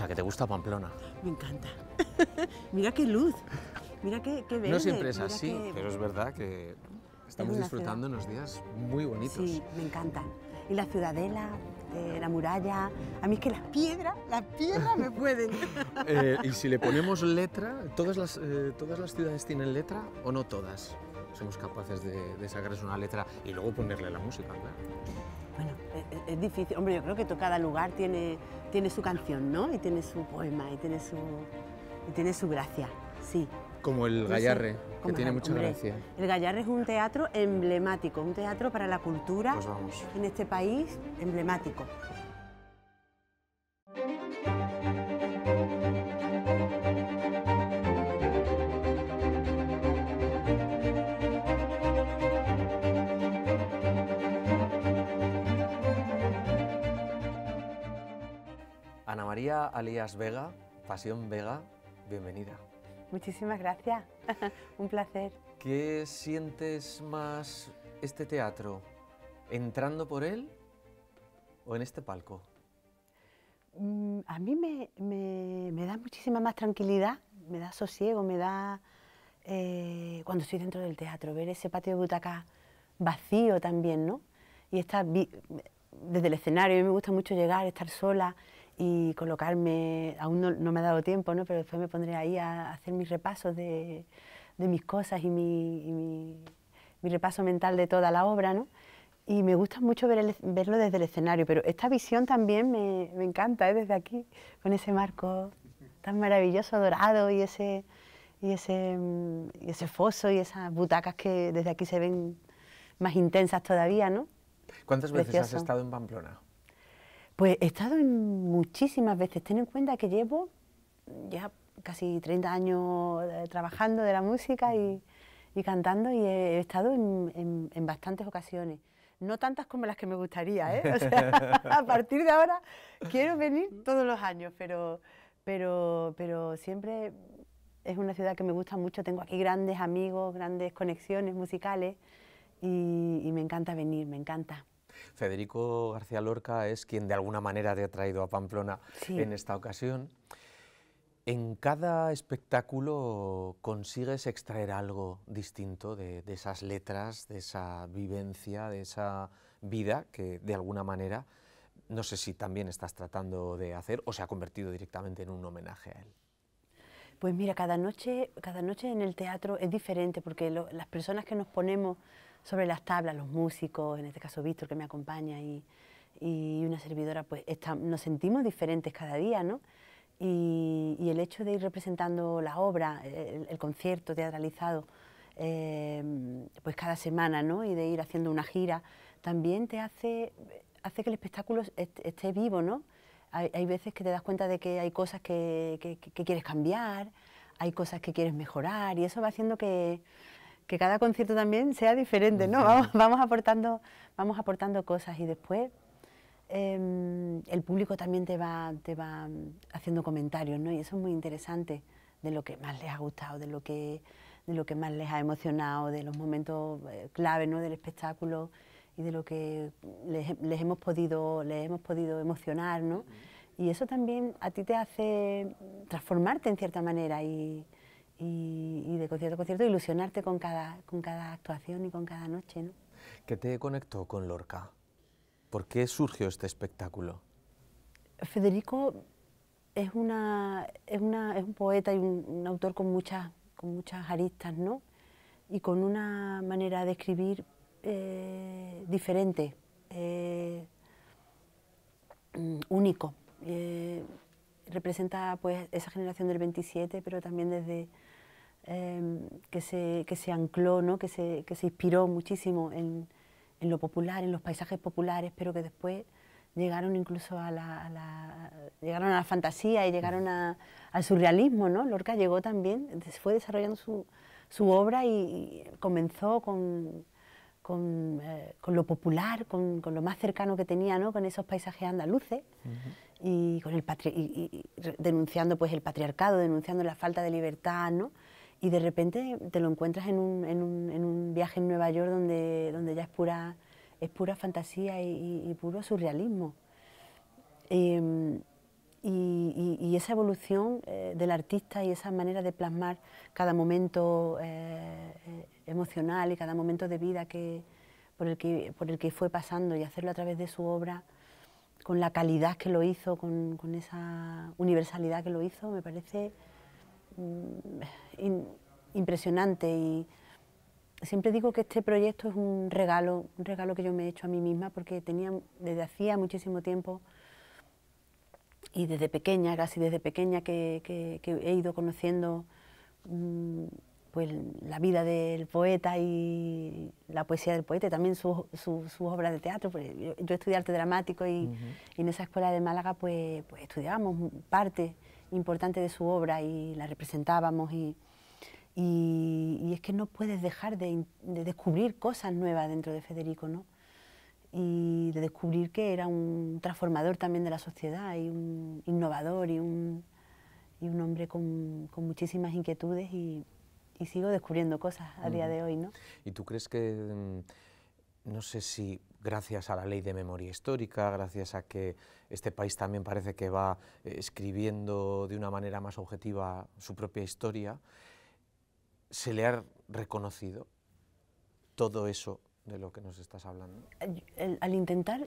sea, que te gusta Pamplona. Me encanta. mira qué luz. Mira qué, qué No siempre es así, pero es verdad que estamos disfrutando unos días muy bonitos. Sí, me encanta. Y la ciudadela, eh, la muralla. A mí es que las piedras, las piedras me pueden. Eh, y si le ponemos letra, ¿todas eh, ¿todas las ciudades tienen letra o no todas? somos capaces de, sacarles una letra y luego ponerle la música, Bueno, e, e, es, difícil. Hombre, yo creo que cada lugar tiene, tiene su canción, ¿no? Y tiene su poema, y tiene su, y tiene su gracia, sí. Como el Gallarre, que tiene mucha gracia. El Gallarre es un teatro emblemático, un teatro para la cultura pues en este país emblemático. Ana María alias Vega, Pasión Vega, bienvenida. Muchísimas gracias, un placer. ¿Qué sientes más este teatro? ¿Entrando por él o en este palco? Mm, a mí me, da muchísima más tranquilidad, me da sosiego, me da... Eh, cuando estoy dentro del teatro, ver ese patio de butaca vacío también, ¿no? Y estar desde el escenario, a mí me gusta mucho llegar, estar sola y colocarme, aún no, me ha dado tiempo, ¿no? pero después me pondré ahí a, hacer mis repasos de, de mis cosas y, mi, mi, repaso mental de toda la obra. ¿no? Y me gusta mucho ver verlo desde el escenario, pero esta visión también me, me encanta ¿eh? desde aquí, con ese marco tan maravilloso, dorado y ese, y ese, y ese foso y esas butacas que desde aquí se ven más intensas todavía. ¿no? ¿Cuántas veces has estado en Pamplona? Pues he estado en muchísimas veces. Ten en cuenta que llevo ya casi 30 años eh, trabajando de la música y, cantando y he, estado en, bastantes ocasiones. No tantas como las que me gustaría, ¿eh? a partir de ahora quiero venir todos los años, pero, pero, pero siempre es una ciudad que me gusta mucho. Tengo aquí grandes amigos, grandes conexiones musicales y me encanta venir, me encanta. Federico García Lorca es quien de alguna manera te ha traído a Pamplona en esta ocasión. En cada espectáculo consigues extraer algo distinto de, esas letras, de esa vivencia, de esa vida que de alguna manera no sé si también estás tratando de hacer o se ha convertido directamente en un homenaje a él. Pues mira, cada noche, cada noche en el teatro es diferente porque las personas que nos ponemos sobre las tablas, los músicos, en este caso Víctor que me acompaña y, una servidora, pues está, nos sentimos diferentes cada día, ¿no? Y, el hecho de ir representando la obra, el, concierto teatralizado, eh, pues cada semana, ¿no? Y de ir haciendo una gira, también te hace, hace que el espectáculo esté vivo, ¿no? Hay, hay, veces que te das cuenta de que hay cosas que, quieres cambiar, hay cosas que quieres mejorar y eso va haciendo que que cada concierto también sea diferente, ¿no? Vamos, aportando, vamos aportando cosas y después em, el público también te va, te va haciendo comentarios, ¿no? Y eso es muy interesante de lo que más les ha gustado, de lo que, de lo que más les ha emocionado, de los momentos eh, clave, Del espectáculo y de lo que les, les hemos podido, les hemos podido emocionar, ¿no? Y eso también a ti te hace transformarte en cierta manera y y, de concierto a concierto, ilusionarte con cada, con cada actuación y con cada noche. ¿no? ¿Qué te conectó con Lorca? ¿Por qué surgió este espectáculo? Federico es, una, es, un poeta y un, autor con muchas, con muchas aristas, ¿no? Y con una manera de escribir eh, diferente, eh, único. Eh, representa pues esa generación del 27, pero también desde Em, que, se, que se ancló, ¿no? que, se, inspiró muchísimo en, lo popular, en los paisajes populares, pero que después llegaron incluso a la, llegaron a la fantasía y llegaron al surrealismo. ¿no? Lorca llegó también, fue desarrollando su, obra y, comenzó con, eh, lo popular, con, lo más cercano que tenía, ¿no? con esos paisajes andaluces y con el y, denunciando pues el patriarcado, denunciando la falta de libertad, ¿no? y de repente te lo encuentras en un, en un, en un viaje en Nueva York donde, donde ya es pura, es pura fantasía y, puro surrealismo. Em, y, esa evolución eh, del artista y esa manera de plasmar cada momento eh, eh, emocional y cada momento de vida que, por, el que, por el que fue pasando y hacerlo a través de su obra, con la calidad que lo hizo, con, con esa universalidad que lo hizo, me parece Mm, impresionante y siempre digo que este proyecto es un regalo, un regalo que yo me he hecho a mí misma porque tenía desde hacía muchísimo tiempo y desde pequeña, casi desde pequeña que, he ido conociendo mm, pues, la vida del poeta y la poesía del poeta, y también sus su, obras de teatro. Pues, yo, estudié arte dramático y, en esa escuela de Málaga pues, pues estudiábamos parte importante de su obra y la representábamos y, y, es que no puedes dejar de, descubrir cosas nuevas dentro de Federico, ¿no? Y de descubrir que era un transformador también de la sociedad y un innovador y un, y un hombre con, con muchísimas inquietudes y, sigo descubriendo cosas a día de hoy, ¿no? ¿Y tú crees que mm, no sé si gracias a la ley de memoria histórica, gracias a que este país también parece que va eh, escribiendo de una manera más objetiva su propia historia, se le ha reconocido todo eso de lo que nos estás hablando. Al, intentar,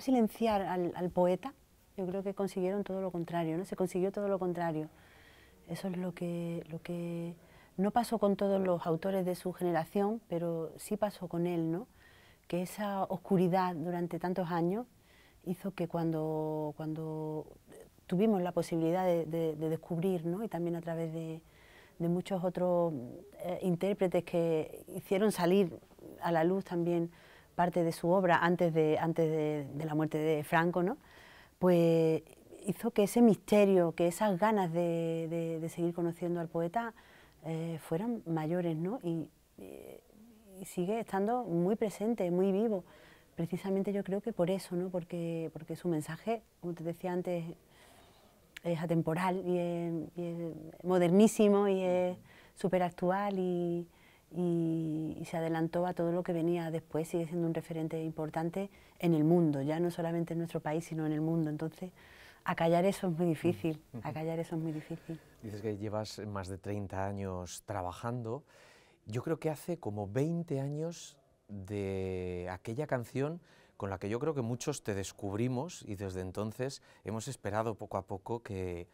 silenciar al, poeta, yo creo que consiguieron todo lo contrario, ¿no? Se consiguió todo lo contrario. Eso es lo que, lo que no pasó con todos los autores de su generación, pero sí pasó con él, ¿no? que esa oscuridad durante tantos años hizo que cuando, cuando tuvimos la posibilidad de, descubrir, ¿no? y también a través de, muchos otros eh, intérpretes que hicieron salir a la luz también parte de su obra antes de, antes de, la muerte de Franco, ¿no? pues hizo que ese misterio, que esas ganas de, seguir conociendo al poeta eh, fueran mayores. ¿no? Eh, sigue estando muy presente, muy vivo. Precisamente yo creo que por eso, ¿no? porque, porque su mensaje, como te decía antes, es atemporal y es, modernísimo y es súper actual y, y, se adelantó a todo lo que venía después. Sigue siendo un referente importante en el mundo, ya no solamente en nuestro país, sino en el mundo. Entonces, acallar eso es muy difícil, acallar eso es muy difícil. Dices que llevas más de 30 años trabajando yo creo que hace como 20 años de aquella canción con la que yo creo que muchos te descubrimos y desde entonces hemos esperado poco a poco que,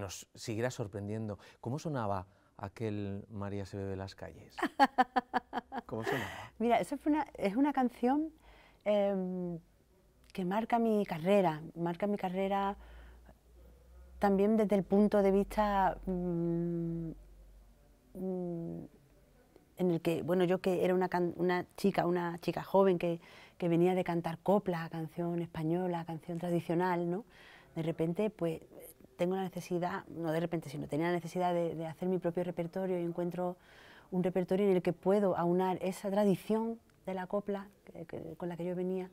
nos siguiera sorprendiendo. ¿Cómo sonaba aquel María se bebe las calles? ¿Cómo sonaba? Mira, eso fue una, es una canción em, que marca mi carrera, marca mi carrera también desde el punto de vista... Mm, mm, en el que, bueno, yo que era una, una chica, una chica joven que, venía de cantar copla, canción española, canción tradicional, ¿no? De repente, pues tengo la necesidad, no de repente, sino tenía la necesidad de, hacer mi propio repertorio y encuentro un repertorio en el que puedo aunar esa tradición de la copla con la que yo venía eh,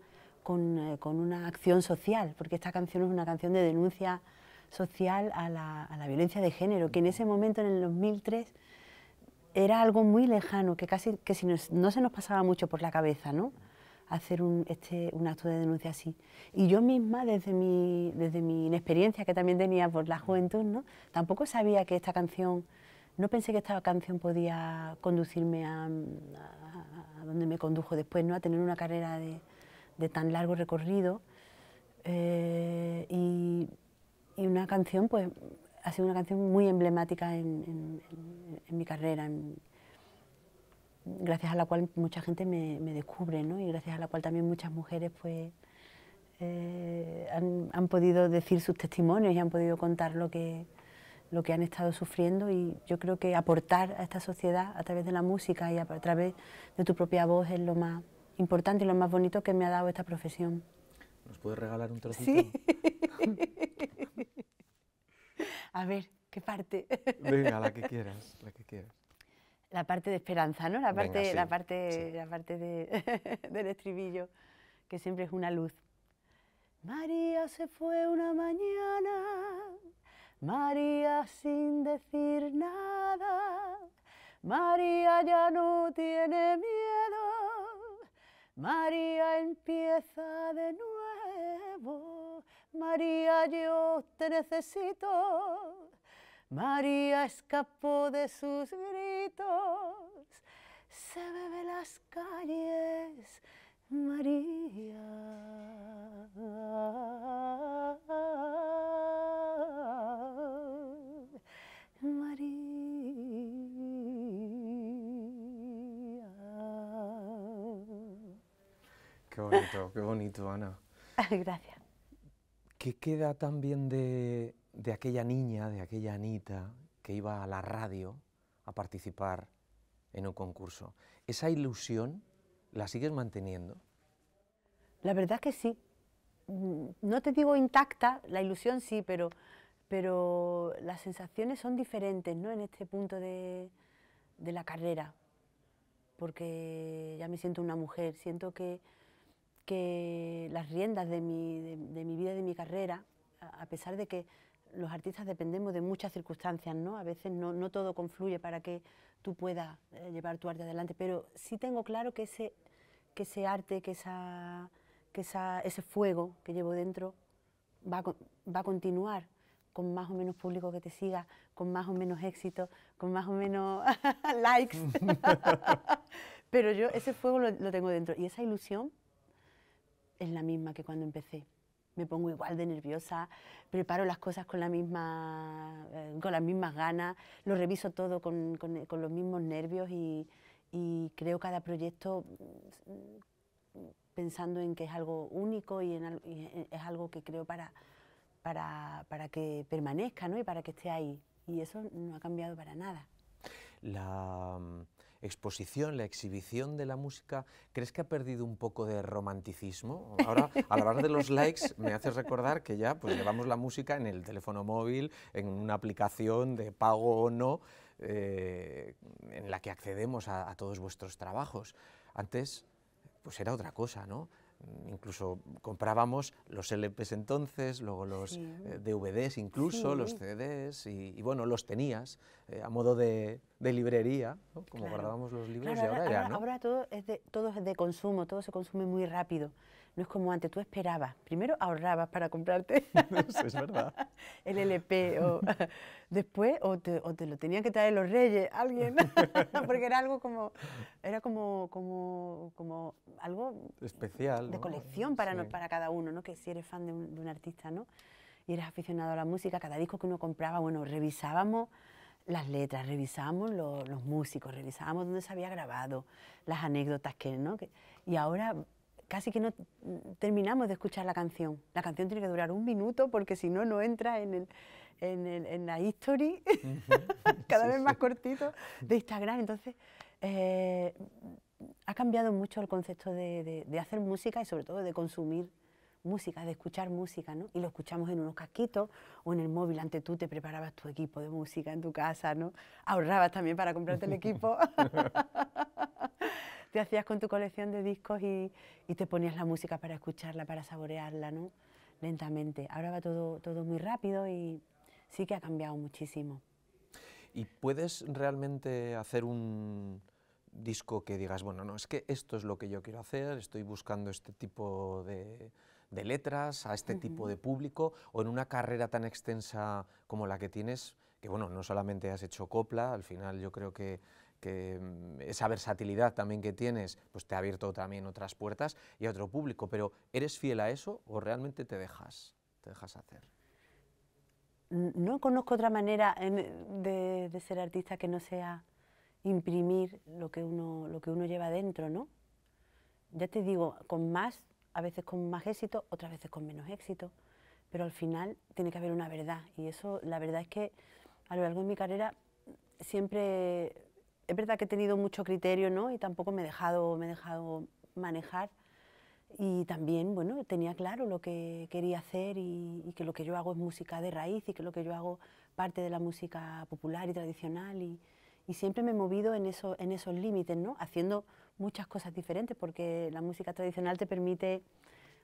con, una acción social, porque esta canción es una canción de denuncia social a la violencia de género, que en ese momento, en el 2003, era algo muy lejano, que casi que si no se nos pasaba mucho por la cabeza, ¿no? hacer un, este, un acto de denuncia así. Y yo misma, desde mi, desde mi inexperiencia que también tenía por la juventud, ¿no? tampoco sabía que esta canción, no pensé que esta canción podía conducirme a, donde me condujo después, ¿no? a tener una carrera de, tan largo recorrido. Eh, y, y una canción pues ha sido una canción muy emblemática en, mi carrera, gracias a la cual mucha gente me, descubre y gracias a la cual también muchas mujeres pues, eh, han, podido decir sus testimonios y han podido contar lo que, lo que han estado sufriendo y yo creo que aportar a esta sociedad a través de la música y a, través de tu propia voz es lo más importante y lo más bonito que me ha dado esta profesión. ¿Nos puedes regalar un trocito? Sí. A ver, ¿qué parte? Venga, la que quieras, la que quieras. La parte de esperanza, ¿no? La parte, la parte, la parte del estribillo, que siempre es una luz. María se fue una mañana, María sin decir nada, María ya no tiene miedo, María empieza de nuevo. te necesito. María escapó de sus gritos, se bebe las calles, María. María. Qué bonito, qué bonito, Ana. Gracias. ¿Qué queda también de, aquella niña, de aquella Anita, que iba a la radio a participar en un concurso? ¿Esa ilusión la sigues manteniendo? La verdad que sí. Mm, no te digo intacta, la ilusión sí, pero, pero las sensaciones son diferentes ¿no? en este punto de, de la carrera, porque ya me siento una mujer, siento que que las riendas de mi, de, mi vida de mi carrera, a, pesar de que los artistas dependemos de muchas circunstancias, ¿no? A veces no, todo confluye para que tú puedas eh, llevar tu arte adelante, pero sí tengo claro que ese, que ese arte, que, esa, que esa, ese fuego que llevo dentro va a, va a continuar con más o menos público que te siga, con más o menos éxito, con más o menos likes. pero yo ese fuego lo tengo dentro y esa ilusión es la misma que cuando empecé. Me pongo igual de nerviosa, preparo las cosas con, la misma, eh, con las mismas ganas, lo reviso todo con, los mismos nervios y, creo cada proyecto mm, pensando en que es algo único y, en, es algo que creo para, para, que permanezca ¿no? y para que esté ahí. Y eso no ha cambiado para nada. Mm, exposición, la exhibición de la música, ¿crees que ha perdido un poco de romanticismo? Ahora, a la hablar de los likes, me haces recordar que ya pues, llevamos la música en el teléfono móvil, en una aplicación de pago o no, eh, en la que accedemos a, a todos vuestros trabajos. Antes, pues era otra cosa, ¿no? incluso comprábamos los LPs entonces, luego los eh, DVDs incluso, los CDs, y, bueno, los tenías eh, a modo de, librería, como guardábamos los libros ahora, ahora, ya, ¿no? Ahora todo es, de, todo es de consumo, todo se consume muy rápido no es como antes, tú esperabas, primero ahorrabas para comprarte el LP, después o te, lo tenían que traer los reyes, alguien, porque era algo como, era como, como, algo especial. De colección para, para cada uno, ¿no? que si eres fan de un, de un artista, ¿no? Y eres aficionado a la música, cada disco que uno compraba, bueno, revisábamos las letras, revisábamos los músicos, revisábamos dónde se había grabado, las anécdotas que, ¿no? Que, y ahora casi que no terminamos de escuchar la canción. La canción tiene que durar un minuto porque si no, no entra en, el, en, la history, cada vez más cortito, de Instagram. Entonces, eh, ha cambiado mucho el concepto de, de, hacer música y sobre todo de consumir música, de escuchar música, ¿no? Y lo escuchamos en unos casquitos o en el móvil. Antes tú te preparabas tu equipo de música en tu casa, ¿no? Ahorrabas también para comprarte el equipo. te hacías con tu colección de discos y, te ponías la música para escucharla, para saborearla, ¿no? Lentamente. Ahora va todo, todo muy rápido y sí que ha cambiado muchísimo. ¿Y puedes realmente hacer un disco que digas, bueno, no, es que esto es lo que yo quiero hacer, estoy buscando este tipo de, letras, a este tipo de público, o en una carrera tan extensa como la que tienes, que bueno, no solamente has hecho copla, al final yo creo que que mm, esa versatilidad también que tienes, pues te ha abierto también otras puertas y a otro público, pero ¿eres fiel a eso o realmente te dejas, te dejas hacer? No conozco otra manera em, de, de, ser artista que no sea imprimir lo que uno, lo que uno lleva dentro, ¿no? Ya te digo, con más, a veces con más éxito, otras veces con menos éxito, pero al final tiene que haber una verdad y eso, la verdad es que a lo largo de mi carrera siempre es verdad que he tenido mucho criterio, ¿no? Y tampoco me he dejado, me he dejado manejar. Y también, bueno, tenía claro lo que quería hacer y, que lo que yo hago es música de raíz y que lo que yo hago parte de la música popular y tradicional. Y, siempre me he movido en, en esos límites, ¿no? Haciendo muchas cosas diferentes porque la música tradicional te permite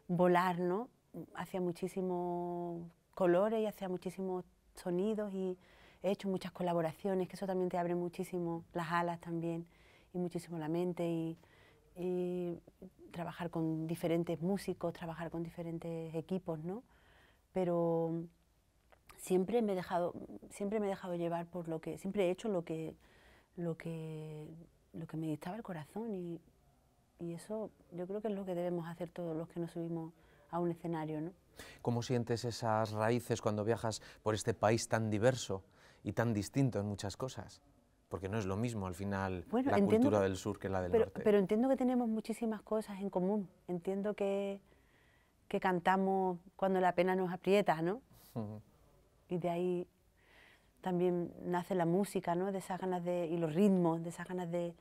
volar, ¿no? Hacia muchísimos colores y hacia muchísimos sonidos y he hecho muchas colaboraciones, que eso también te abre muchísimo las alas también y muchísimo la mente y, trabajar con diferentes músicos, trabajar con diferentes equipos, ¿no? Pero siempre me he dejado, siempre me he dejado llevar por lo que, siempre he hecho lo que, lo que, lo que me dictaba el corazón y, y eso yo creo que es lo que debemos hacer todos los que nos subimos a un escenario, ¿no? ¿Cómo sientes esas raíces cuando viajas por este país tan diverso? y tan distinto en muchas cosas. Porque no es lo mismo al final la cultura del sur que la del norte. Pero entiendo que tenemos muchísimas cosas en común. Entiendo que, que cantamos cuando la pena nos aprieta, ¿no? Y de ahí también nace la música, ¿no? De esas ganas de, y los ritmos, de esas ganas de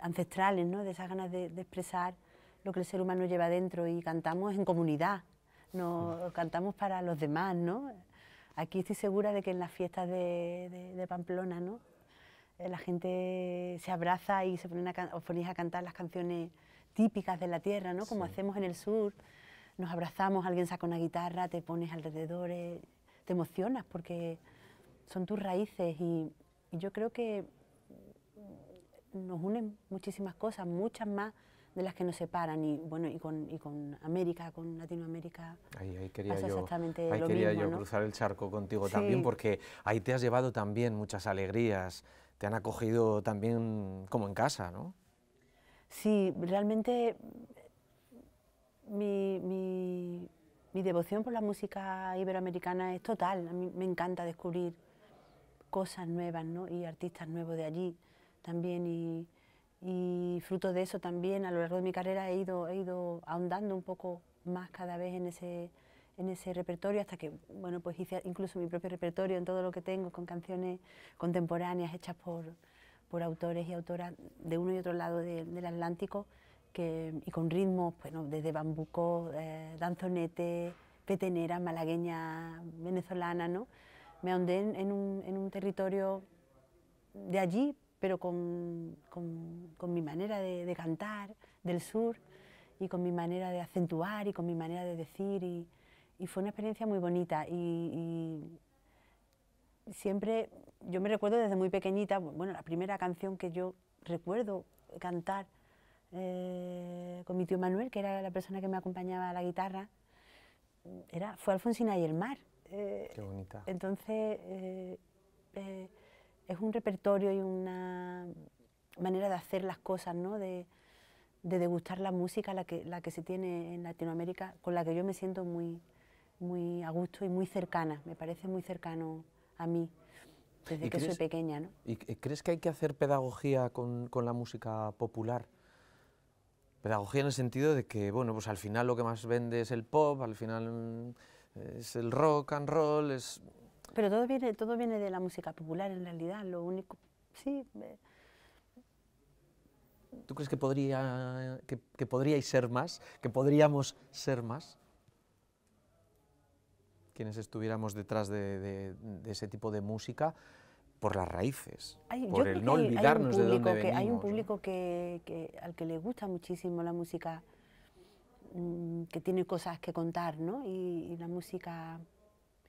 ancestrales, ¿no? De esas ganas de, de expresar lo que el ser humano lleva dentro y cantamos en comunidad, no cantamos para los demás, ¿no? Aquí estoy segura de que en las fiestas de, Pamplona, ¿no? Eh, la gente se abraza y se ponen a, os a cantar las canciones típicas de la tierra, ¿no? Como hacemos en el sur, nos abrazamos, alguien saca una guitarra, te pones alrededor, eh, te emocionas porque son tus raíces y yo creo que nos unen muchísimas cosas, muchas más de las que nos separan y bueno y con, con América, con Latinoamérica. Ahí, quería yo, cruzar el charco contigo también porque ahí te has llevado también muchas alegrías, te han acogido también como en casa, ¿no? Sí, realmente mi, mi devoción por la música iberoamericana es total. A mí me encanta descubrir cosas nuevas ¿no? y artistas nuevos de allí también y y fruto de eso también a lo largo de mi carrera he ido, he ido ahondando un poco más cada vez en ese, en ese repertorio hasta que, bueno, pues hice incluso mi propio repertorio en todo lo que tengo con canciones contemporáneas hechas por, autores y autoras de uno y otro lado del Atlántico que, y con ritmos, desde bambuco, eh, danzonete, petenera, malagueña, venezolana, ¿no? Me ahondé en un, en un territorio de allí, pero con, mi manera de, cantar del sur y con mi manera de acentuar y con mi manera de decir. Y, fue una experiencia muy bonita. Y, siempre, yo me recuerdo desde muy pequeñita, bueno, la primera canción que yo recuerdo cantar eh, con mi tío Manuel, que era la persona que me acompañaba a la guitarra, era, fue Alfonsina y el mar. Qué bonita. Eh, entonces, eh, es un repertorio y una manera de hacer las cosas, ¿no? de, de degustar la música la que, la que se tiene en Latinoamérica, con la que yo me siento muy, muy a gusto y muy cercana, me parece muy cercano a mí desde que soy pequeña. ¿Y crees que hay que hacer pedagogía con, con, la música popular? Pedagogía en el sentido de que, bueno, pues al final lo que más vende es el pop, al final mm, es el rock and roll, es pero todo viene, todo viene de la música popular en realidad, lo único, sí. ¿Tú crees que, podría, que, podríais ser más? ¿Que podríamos ser más? Quienes estuviéramos detrás de, ese tipo de música por las raíces, por el no olvidarnos de dónde que, Hay un público que, al que le gusta muchísimo la música, mm, que tiene cosas que contar, ¿no? y la música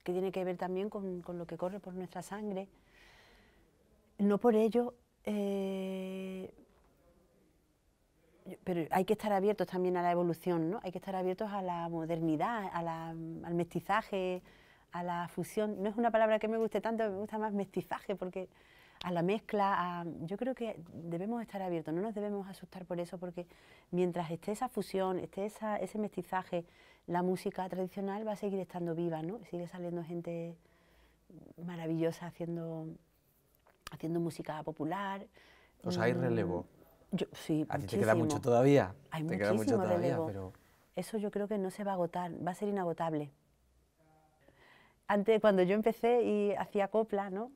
que tiene que ver también con, lo que corre por nuestra sangre, no por ello, eh, pero hay que estar abiertos también a la evolución, ¿no? Hay que estar abiertos a la modernidad, a la, al mestizaje, a la fusión. No es una palabra que me guste tanto, me gusta más mestizaje, porque a la mezcla. yo creo que debemos estar abiertos, no nos debemos asustar por eso, porque mientras esté esa fusión, esté esa, ese mestizaje, la música tradicional va a seguir estando viva, ¿no? Sigue saliendo gente maravillosa haciendo, haciendo música popular. O sea, hay mm, relevo. Yo, sí, a ti te queda mucho todavía. Hay mucho pero... Eso yo creo que no se va a agotar, va a ser inagotable. Antes, cuando yo empecé y hacía copla, ¿no?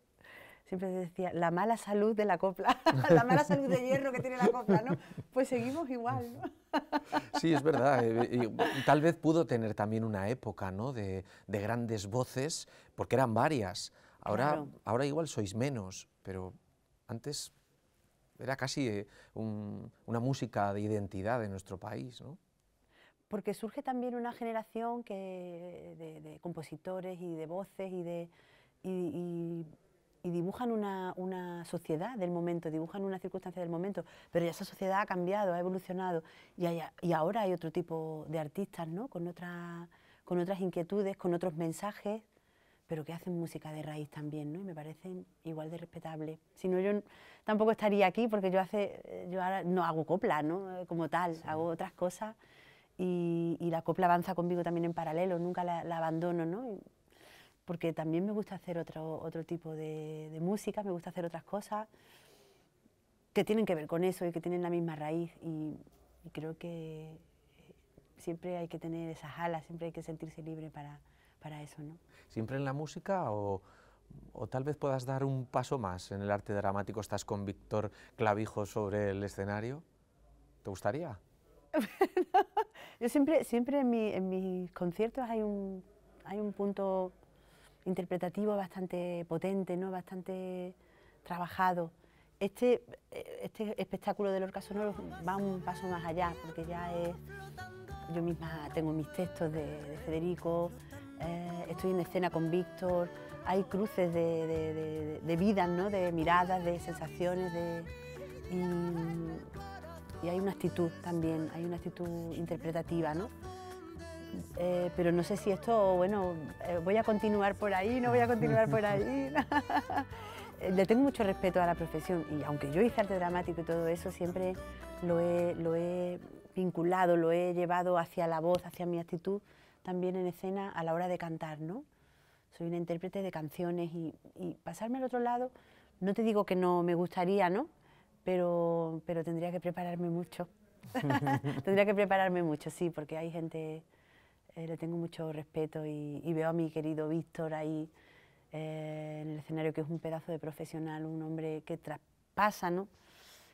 siempre se decía la mala salud de la copla, la mala salud de hierro que tiene la copla, ¿no? Pues seguimos igual, ¿no? Sí, es verdad. Eh, tal vez pudo tener también una época, ¿no? De, grandes voces, porque eran varias. Ahora, ahora igual sois menos, pero antes era casi eh, una música de identidad de nuestro país, ¿no? Porque surge también una generación de, compositores y de voces y de, y dibujan una, una, sociedad del momento, dibujan una circunstancia del momento, pero ya esa sociedad ha cambiado, ha evolucionado y, y ahora hay otro tipo de artistas, ¿no? Con, otra, con otras inquietudes, con otros mensajes, pero que hacen música de raíz también, ¿no? Y me parecen igual de respetables. Si no, yo tampoco estaría aquí porque yo, hace, yo ahora no hago copla, ¿no? Como tal, hago otras cosas y, y, la copla avanza conmigo también en paralelo, nunca la, abandono, ¿no? porque también me gusta hacer otro, otro tipo de, música, me gusta hacer otras cosas que tienen que ver con eso y que tienen la misma raíz y, creo que eh, siempre hay que tener esas alas, siempre hay que sentirse libre para, para eso. ¿no? ¿Siempre en la música o, o tal vez puedas dar un paso más en el arte dramático? ¿Estás con Víctor Clavijo sobre el escenario? ¿Te gustaría? Yo siempre, siempre en, en, mis conciertos hay un, hay un punto interpretativo bastante potente, ¿no? bastante trabajado. Este, este espectáculo del Orca Sonoro va un paso más allá, porque ya es... Yo misma tengo mis textos de, Federico, eh, estoy en escena con Víctor, hay cruces de, vidas, ¿no? de miradas, de sensaciones, de... y hay una actitud también, hay una actitud interpretativa, ¿no? Eh, pero no sé si esto, bueno, eh, voy a continuar por ahí, no voy a continuar por ahí. Le tengo mucho respeto a la profesión y aunque yo hice arte dramático y todo eso, siempre lo he, lo he vinculado, lo he llevado hacia la voz, hacia mi actitud también en escena a la hora de cantar, ¿no? Soy una intérprete de canciones y, y pasarme al otro lado, no te digo que no me gustaría, ¿no? Pero, pero tendría que prepararme mucho. tendría que prepararme mucho, sí, porque hay gente eh, le tengo mucho respeto y, veo a mi querido Víctor ahí eh, en el escenario, que es un pedazo de profesional, un hombre que traspasa ¿no?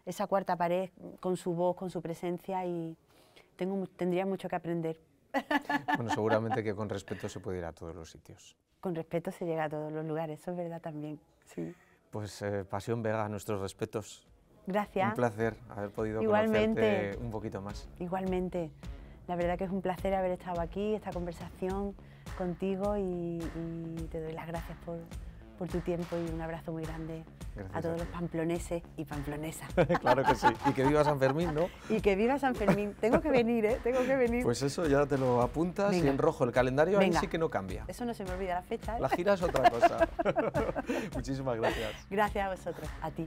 esa cuarta pared con su voz, con su presencia y tengo, tendría mucho que aprender. Bueno, seguramente que con respeto se puede ir a todos los sitios. Con respeto se llega a todos los lugares, eso es verdad también, sí. Pues eh, Pasión Vega, nuestros respetos. Gracias. Un placer haber podido Igualmente. conocerte un poquito más. Igualmente. La verdad que es un placer haber estado aquí, esta conversación contigo y, te doy las gracias por, por, tu tiempo y un abrazo muy grande a todos los pamploneses y pamplonesas. claro que sí. Y que viva San Fermín, ¿no? Y que viva San Fermín. Tengo que venir, ¿eh? Tengo que venir. Pues eso, ya te lo apuntas y en rojo el calendario ahí sí que no cambia. Eso no se me olvida la fecha, ¿eh? La gira es otra cosa. Muchísimas gracias. Gracias a vosotros, a ti.